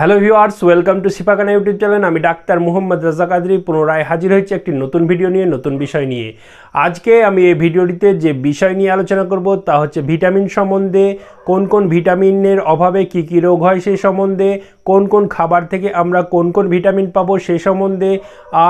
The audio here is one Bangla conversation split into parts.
হ্যালো ভিউয়ার্স ওয়েলকাম টু সিপাকানা ইউটিউব চ্যানেল আমি ডাক্তার মোহাম্মদ রাজা কাদরি পুনরায় হাজির হয়েছি একটি নতুন ভিডিও নিয়ে নতুন বিষয় নিয়ে আজকে আমি এই ভিডিওটিতে যে বিষয় নিয়ে আলোচনা করব তা হচ্ছে ভিটামিন সম্বন্ধে কোন কোন ভিটামিনের অভাবে কি কি রোগ হয় সেই সম্বন্ধে কোন কোন খাবার থেকে আমরা কোন কোন ভিটামিন পাবো সেই সম্বন্ধে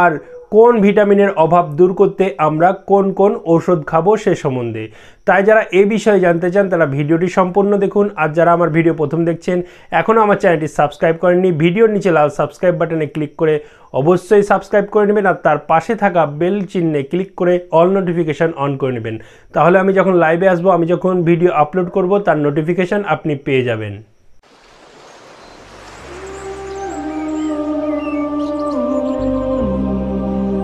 আর কোন ভিটামিনের অভাব দূর করতে আমরা কোন কোন ওষুধ খাবো সে সম্বন্ধে তাই যারা এ বিষয়ে জানতে চান তারা ভিডিওটি সম্পূর্ণ দেখুন আর যারা আমার ভিডিও প্রথম দেখছেন এখনও আমার চ্যানেলটি সাবস্ক্রাইব করেননি ভিডিওর নিচে লাল সাবস্ক্রাইব বাটনে ক্লিক করে অবশ্যই সাবস্ক্রাইব করে নেবেন আর তার পাশে থাকা বেল চিহ্নে ক্লিক করে অল নোটিফিকেশান অন করে নেবেন তাহলে আমি যখন লাইভে আসবো আমি যখন ভিডিও আপলোড করব তার নোটিফিকেশান আপনি পেয়ে যাবেন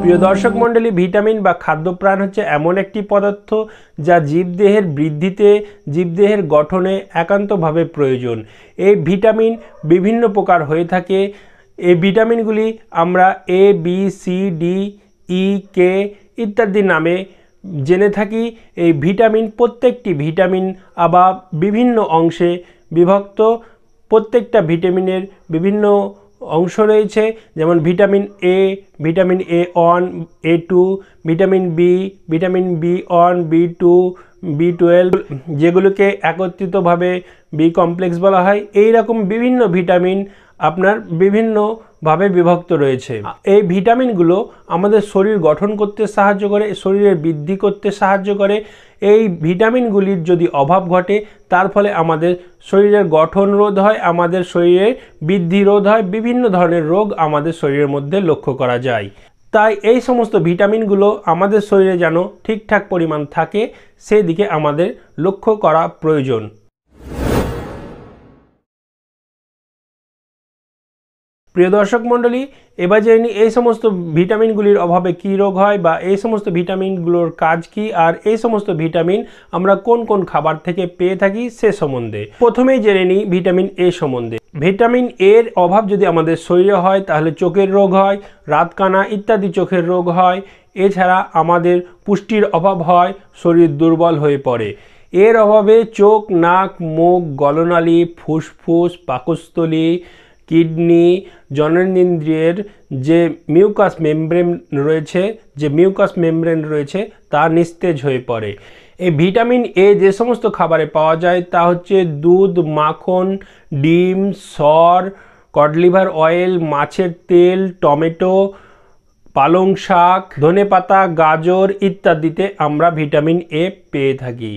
প্রিয় দর্শক মন্ডলী ভিটামিন বা খাদ্যপ্রাণ হচ্ছে এমন একটি পদার্থ যা জীবদেহের বৃদ্ধিতে জীবদেহের গঠনে একান্তভাবে প্রয়োজন এই ভিটামিন বিভিন্ন প্রকার হয়ে থাকে এই ভিটামিনগুলি আমরা A B C D E K ইত্যাদি নামে জেনে থাকি এই ভিটামিন প্রত্যেকটি ভিটামিন আবার বিভিন্ন অংশে বিভক্ত প্রত্যেকটা ভিটামিনের বিভিন্ন অংশ রয়েছে যেমন vitamin A vitamin A one A two vitamin B vitamin B one B two B twelve যেগুলোকে একত্রিতভাবে বি কমপ্লেক্স বলা হয় এই রকম বিভিন্ন ভিটামিন আপনার বিভিন্নভাবে বিভক্ত রয়েছে এই ভিটামিনগুলো আমাদের শরীর গঠন করতে সাহায্য করে শরীরের বৃদ্ধি করতে সাহায্য করে এই ভিটামিনগুলির যদি অভাব ঘটে তার ফলে আমাদের শরীরের গঠন রোধ হয় আমাদের শরীরে বৃদ্ধি রোধ হয় বিভিন্ন ধরনের রোগ আমাদের শরীরের মধ্যে লক্ষ্য করা যায় তাই এই সমস্ত ভিটামিনগুলো আমাদের শরীরে যেন ঠিকঠাক পরিমাণ থাকে সেদিকে আমাদের লক্ষ্য করা প্রয়োজন প্রিয় দর্শক মণ্ডলী এবার জেনে এই সমস্ত ভিটামিনগুলির অভাবে কী রোগ হয় বা এই সমস্ত ভিটামিনগুলোর কাজ কি আর এই সমস্ত ভিটামিন আমরা কোন কোন খাবার থেকে পেয়ে থাকি সে সম্বন্ধে প্রথমেই জেনে নিই ভিটামিন এ সম্বন্ধে ভিটামিন এর অভাব যদি আমাদের শরীরে হয় তাহলে চোখের রোগ হয় রাতকানা ইত্যাদি চোখের রোগ হয় এছাড়া আমাদের পুষ্টির অভাব হয় শরীর দুর্বল হয়ে পড়ে এর অভাবে চোখ নাক মুখ গলনালী ফুসফুস পাকস্থলী কিডনি জননেন্দ্রিয়ের যে মিউকাস মেমব্রেন রয়েছে যে মিউকাস মেমব্রেন রয়েছে তা নিস্তেজ হয়ে পড়ে এই ভিটামিন এ যে সমস্ত খাবারে পাওয়া যায় তা হচ্ছে দুধ মাখন ডিম সর কডলিভার অয়েল মাছের তেল টমেটো পালং শাক ধনে পাতা গাজর ইত্যাদিতে আমরা ভিটামিন এ পেয়ে থাকি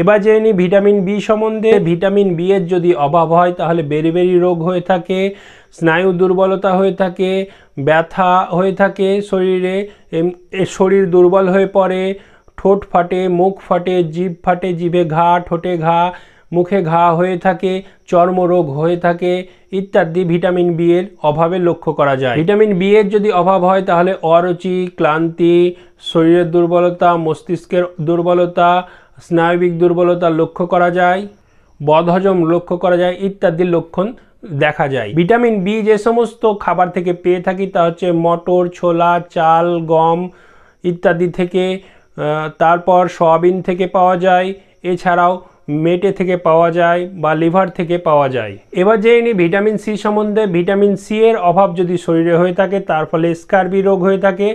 এবার জেনে ভিটামিন বি সম্বন্ধে ভিটামিন বি এর যদি অভাব হয় তাহলে বেরি রোগ হয়ে থাকে স্নায়ু দুর্বলতা হয়ে থাকে ব্যথা হয়ে থাকে শরীরে শরীর দুর্বল হয়ে পড়ে ঠোঁট ফাটে মুখ ফাটে জিভ ফাটে জিভে ঘা ঠোঁটে ঘা মুখে ঘা হয়ে থাকে চর্মরোগ হয়ে থাকে ইত্যাদি ভিটামিন বি এর অভাবে লক্ষ্য করা যায় ভিটামিন বি এর যদি অভাব হয় তাহলে অরুচি ক্লান্তি শরীরের দুর্বলতা মস্তিষ্কের দুর্বলতা স্নায়বিক দুর্বলতা লক্ষ্য করা যায় বদহজম লক্ষ্য করা যায় ইত্যাদির লক্ষণ দেখা যায় ভিটামিন বি যে সমস্ত খাবার থেকে পেয়ে থাকি তা হচ্ছে মটর ছোলা চাল গম ইত্যাদি থেকে তারপর সয়াবিন থেকে পাওয়া যায় এছাড়াও মেটে থেকে পাওয়া যায় বা লিভার থেকে পাওয়া যায় এবার যে ইনি ভিটামিন সি সম্বন্ধে ভিটামিন সি এর অভাব যদি শরীরে হয়ে থাকে তার ফলে স্কারবি রোগ হয়ে থাকে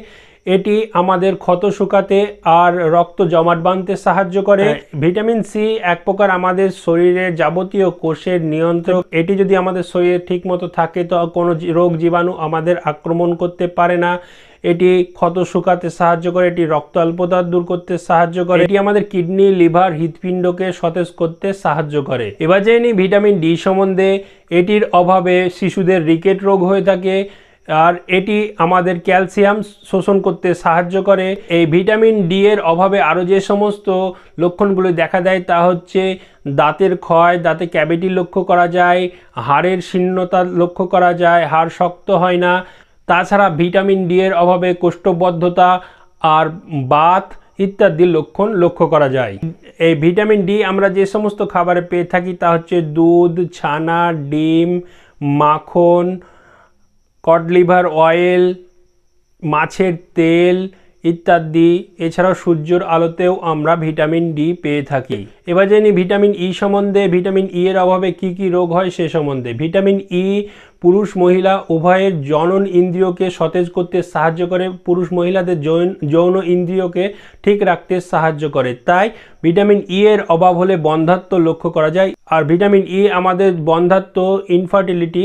এটি আমাদের ক্ষত শুকাতে আর রক্ত জমাট বাঁধতে সাহায্য করে ভিটামিন সি এক প্রকার আমাদের শরীরের যাবতীয় কোষের নিয়ন্ত্রক এটি যদি আমাদের শরীরে ঠিকমতো থাকে তো কোনো রোগ জীবাণু আমাদের আক্রমণ করতে পারে না এটি ক্ষত শুকাতে সাহায্য করে এটি রক্ত অল্পতা দূর করতে সাহায্য করে এটি আমাদের কিডনি লিভার হৃৎপিণ্ডকে সতেজ করতে সাহায্য করে এবার জেনে ভিটামিন ডি সম্বন্ধে এটির অভাবে শিশুদের রিকেট রোগ হয়ে থাকে আর এটি আমাদের ক্যালসিয়াম শোষণ করতে সাহায্য করে এই ভিটামিন ডি এর অভাবে আরও যে সমস্ত লক্ষণগুলো দেখা দেয় তা হচ্ছে দাঁতের ক্ষয় দাঁতে ক্যাভিটি লক্ষ্য করা যায় হাড়ের শীর্ণতা লক্ষ্য করা যায় হাড় শক্ত হয় না তাছাড়া ভিটামিন ডি এর অভাবে কোষ্ঠবদ্ধতা আর বাত ইত্যাদি লক্ষণ লক্ষ্য করা যায় এই ভিটামিন ডি আমরা যে সমস্ত খাবারে পেয়ে থাকি তা হচ্ছে দুধ ছানা ডিম মাখন কড লিভার অয়েল মাছের তেল ইত্যাদি এছাড়াও সূর্যের আলোতেও আমরা ভিটামিন ডি পেয়ে থাকি এবার জানি ভিটামিন ই সম্বন্ধে ভিটামিন ই এর অভাবে কি কি রোগ হয় সে সম্বন্ধে ভিটামিন ই পুরুষ মহিলা উভয়ের জনন ইন্দ্রিয়কে সতেজ করতে সাহায্য করে পুরুষ মহিলাদের যৌন ইন্দ্রিয়কে ঠিক রাখতে সাহায্য করে তাই ভিটামিন ই এর অভাব হলে বন্ধাত্ম লক্ষ্য করা যায় আর ভিটামিন ই আমাদের বন্ধাত্ম ইনফার্টিলিটি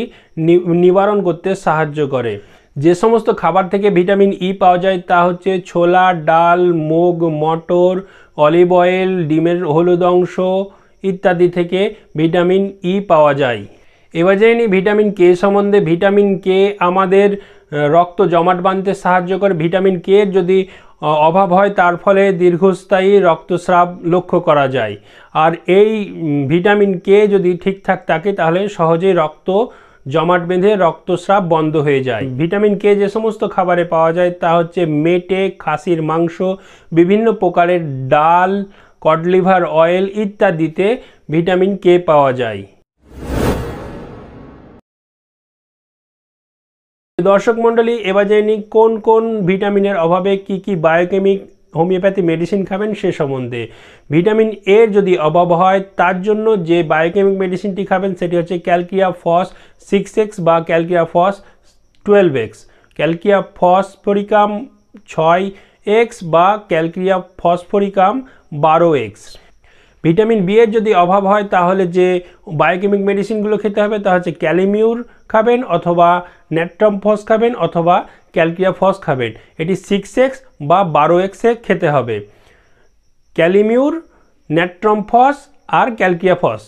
নিবারণ করতে সাহায্য করে যে সমস্ত খাবার থেকে ভিটামিন ই e পাওয়া যায় তা হচ্ছে ছোলা ডাল মুগ মটর অলিভ অয়েল ডিমের হলুদ অংশ ইত্যাদি থেকে ভিটামিন ই e পাওয়া যায় এবার জেনে ভিটামিন কে সম্বন্ধে ভিটামিন কে আমাদের রক্ত জমাট বাঁধতে সাহায্য করে ভিটামিন কে যদি অভাব হয় তার ফলে দীর্ঘস্থায়ী রক্তস্রাব লক্ষ্য করা যায় আর এই ভিটামিন কে যদি ঠিকঠাক থাকে তাহলে সহজেই রক্ত জমাট বেঁধে রক্তস্রাব বন্ধ হয়ে যায় ভিটামিন কে যে সমস্ত খাবারে পাওয়া যায় তা হচ্ছে মেটে খাসির মাংস বিভিন্ন প্রকারের ডাল কডলিভার অয়েল ইত্যাদিতে ভিটামিন কে পাওয়া যায় দর্শক মন্ডলী এবার জানি কোন কোন ভিটামিনের অভাবে কি কি বায়োকেমিক হোমিওপ্যাথি মেডিসিন খাবেন সে সম্বন্ধে ভিটামিন এর যদি অভাব হয় তার জন্য যে বায়োকেমিক মেডিসিনটি খাবেন সেটি হচ্ছে ক্যালকিয়া ফস সিক্স এক্স বা calcarea phos twelve X calcarea phosphorica ছয় এক্স বা ক্যালকিয়া ফসফরিকাম বারো এক্স ভিটামিন বি এর যদি অভাব হয় তাহলে যে বায়োকেমিক মেডিসিনগুলো খেতে হবে তা হচ্ছে ক্যালিমিউর খাবেন অথবা ন্যাট্রম ফস খাবেন অথবা ক্যালকিয়া ফস খাবেন এটি সিক্স এক্স বা বারো এক্সে খেতে হবে ক্যালিমিউর ন্যাট্রমফস আর ক্যালকিয়াফস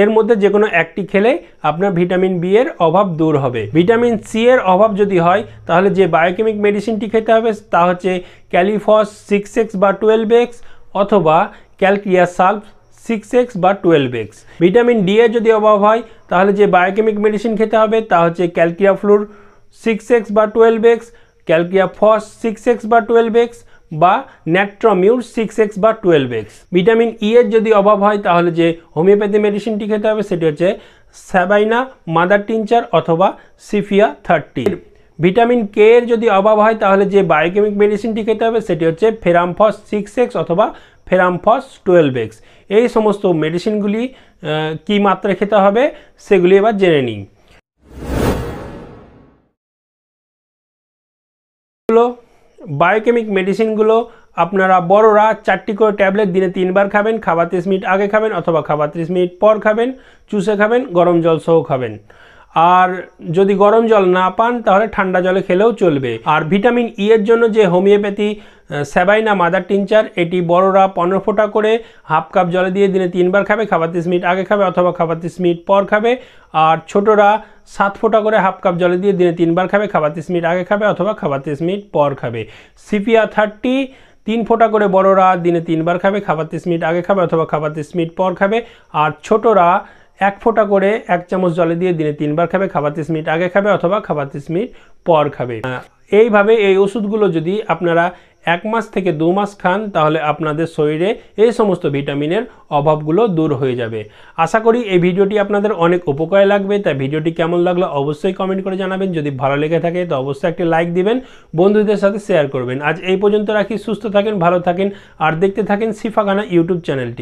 এর মধ্যে যে কোনো একটি খেলে আপনার ভিটামিন বি এর অভাব দূর হবে ভিটামিন সি এর অভাব যদি হয় তাহলে যে বায়োকেমিক মেডিসিনটি খেতে হবে তা হচ্ছে ক্যালিফস সিক্স এক্স বা টুয়েলভ এক্স অথবা ক্যালক্রিয়া সাল্ভ সিক্স এক্স বা টুয়েলভ এক্স ভিটামিন ডি এর যদি অভাব হয় তাহলে যে বায়োকেমিক মেডিসিন খেতে হবে তা হচ্ছে ক্যালকিয়াফ্লুর সিক্স এক্স বা twelve X calcarea phos six X বা টুয়েলভ এক্স বা ন্যাট্রমিউর সিক্স এক্স বা twelve X vitamin E e এর যদি অভাব হয় তাহলে যে হোমিওপ্যাথি মেডিসিনটি খেতে হবে সেটি হচ্ছে স্যাবাইনা মাদার টিনচার অথবা সিফিয়া থার্টি ভিটামিন কে এর যদি অভাব হয় তাহলে যে বায়োকেমিক মেডিসিনটি খেতে হবে সেটি হচ্ছে ফেরামফস সিক্স এক্স অথবা ফেরামফস টুয়েলভ এক্স এই সমস্ত মেডিসিনগুলি কী মাত্রায় খেতে হবে সেগুলি এবার জেনে নিই ট্যাবলেটগুলো বায়োকেমিক মেডিসিনগুলো আপনারা বড়রা চারটি করে ট্যাবলেট দিনে তিনবার খাবেন খাবার তিরিশ মিনিট আগে খাবেন অথবা খাবার তিরিশ মিনিট পর খাবেন চুষে খাবেন গরম জল সহ খাবেন আর যদি গরম জল না পান তাহলে ঠান্ডা জলে খেলেও চলবে আর ভিটামিন ই e এর জন্য যে হোমিওপ্যাথি স্যাবাইনা মাদার টিনচার এটি বড়রা পনেরো ফোঁটা করে হাফ কাপ জলে দিয়ে দিনে তিনবার খাবে খাবার তিরিশ মিনিট আগে খাবে অথবা খাবার তিরিশ মিনিট পর খাবে আর ছোটরা সাত ফোঁটা করে হাফ কাপ জলে দিয়ে দিনে তিনবার খাবে খাবার তিরিশ মিনিট আগে খাবে অথবা খাবার তিরিশ মিনিট পর খাবে সিপিয়া থার্টি তিন ফোঁটা করে বড়রা দিনে তিনবার খাবে খাবার তিরিশ মিনিট আগে খাবে অথবা খাবার তিরিশ মিনিট পর খাবে আর ছোটরা এক ফোঁটা করে এক চামচ জলে দিয়ে দিনে তিনবার খাবে খাবার তিরিশ মিনিট আগে খাবে অথবা খাবার তিরিশ মিনিট পর খাবে এইভাবে এই ওষুধগুলো যদি আপনারা এক মাস থেকে দু মাস খান তাহলে আপনাদের শরীরে এই সমস্ত ভিটামিনের অভাবগুলো দূর হয়ে যাবে আশা করি এই ভিডিওটি আপনাদের অনেক উপকারে লাগবে তাই ভিডিওটি কেমন লাগলো অবশ্যই কমেন্ট করে জানাবেন যদি ভালো লেগে থাকে তো অবশ্যই একটি লাইক দিবেন বন্ধুদের সাথে শেয়ার করবেন আজ এই পর্যন্ত রাখি সুস্থ থাকেন ভালো থাকেন আর দেখতে থাকেন সিফাখানা ইউটিউব চ্যানেলটি